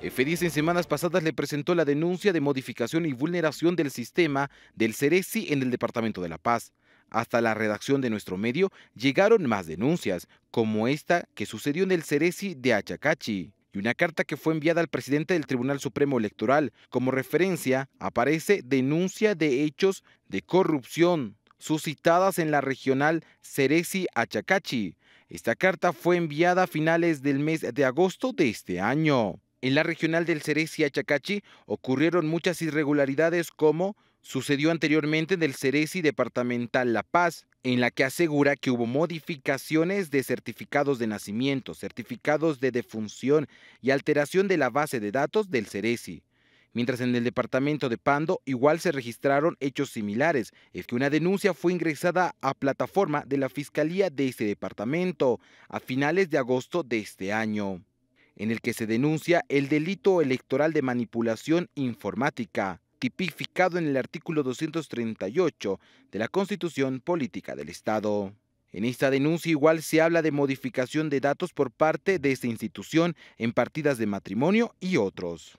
Eh, F10 en semanas pasadas le presentó la denuncia de modificación y vulneración del sistema del CERESI en el Departamento de La Paz. Hasta la redacción de nuestro medio llegaron más denuncias, como esta que sucedió en el CERESI de Achacachi. Y una carta que fue enviada al presidente del Tribunal Supremo Electoral. Como referencia aparece denuncia de hechos de corrupción suscitadas en la regional Ceresi Achacachi. Esta carta fue enviada a finales del mes de agosto de este año. En la regional del Cerezi y ocurrieron muchas irregularidades como sucedió anteriormente en el Cerezi departamental La Paz, en la que asegura que hubo modificaciones de certificados de nacimiento, certificados de defunción y alteración de la base de datos del Cerezi. Mientras en el departamento de Pando igual se registraron hechos similares, es que una denuncia fue ingresada a plataforma de la Fiscalía de ese departamento a finales de agosto de este año en el que se denuncia el delito electoral de manipulación informática, tipificado en el artículo 238 de la Constitución Política del Estado. En esta denuncia igual se habla de modificación de datos por parte de esta institución en partidas de matrimonio y otros.